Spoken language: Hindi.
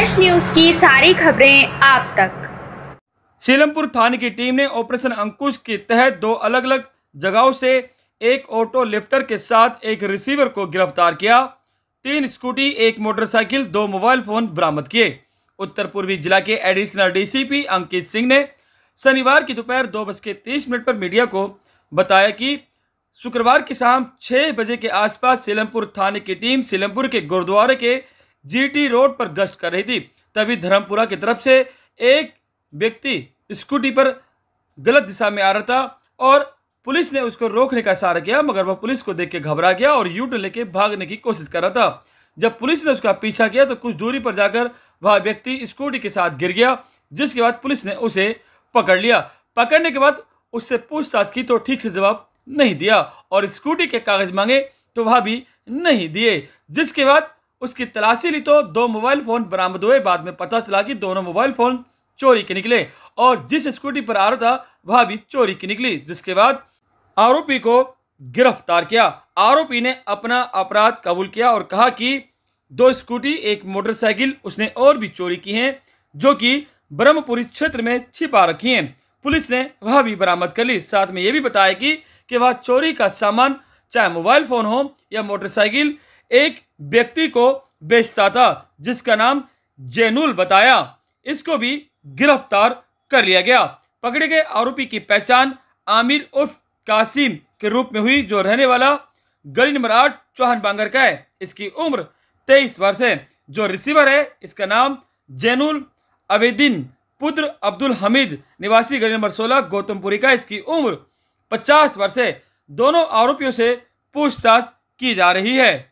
फ्रेश न्यूज की सारी खबरें आप तक सीलमपुर थाने की टीम ने ऑपरेशन अंकुश के तहत दो अलग अलग जगहों से एक ऑटो लिफ्टर के साथ एक रिसीवर को गिरफ्तार किया तीन स्कूटी एक मोटरसाइकिल दो मोबाइल फोन बरामद किए उत्तर पूर्वी जिला के एडिशनल डीसीपी अंकित सिंह ने शनिवार की दोपहर दो बज के तीस मिनट पर मीडिया को बताया कि शुक्रवार की शाम छः बजे के आसपास सीलमपुर थाने की टीम सीलमपुर के गुरुद्वारे के जीटी रोड पर गश्त कर रही थी तभी धर्मपुरा की तरफ से एक व्यक्ति स्कूटी पर गलत दिशा में आ रहा था और पुलिस ने उसको रोकने का इशारा किया मगर वह पुलिस को देख के घबरा गया और यूट लेके भागने की कोशिश कर रहा था जब पुलिस ने उसका पीछा किया तो कुछ दूरी पर जाकर वह व्यक्ति स्कूटी के साथ गिर गया जिसके बाद पुलिस ने उसे पकड़ लिया पकड़ने के बाद उससे पूछताछ की तो ठीक से जवाब नहीं दिया और स्कूटी के कागज मांगे तो वह भी नहीं दिए जिसके बाद उसकी तलाशी ली तो दो मोबाइल फ़ोन बरामद हुए बाद में पता चला कि दोनों मोबाइल फ़ोन चोरी के निकले और जिस स्कूटी पर आरोप था वह भी चोरी की निकली जिसके बाद आरोपी को गिरफ्तार किया आरोपी ने अपना अपराध कबूल किया और कहा कि दो स्कूटी एक मोटरसाइकिल उसने और भी चोरी की हैं जो कि ब्रह्मपुरी क्षेत्र में छिपा रखी हैं पुलिस ने वह भी बरामद कर ली साथ में यह भी बताया कि, कि वह चोरी का सामान चाहे मोबाइल फ़ोन हो या मोटरसाइकिल एक व्यक्ति को बेचता था जिसका नाम जैनुल बताया इसको भी गिरफ्तार कर लिया गया पकड़े गए आरोपी की पहचान आमिर उर्फ कासिम के रूप में हुई जो रहने वाला गली नंबर आठ चौहान बांगर का है इसकी उम्र तेईस वर्ष है जो रिसीवर है इसका नाम जैनुल अबेदीन पुत्र अब्दुल हमीद निवासी गली नंबर सोलह गौतमपुरी का इसकी उम्र पचास वर्ष है दोनों आरोपियों से पूछताछ की जा रही है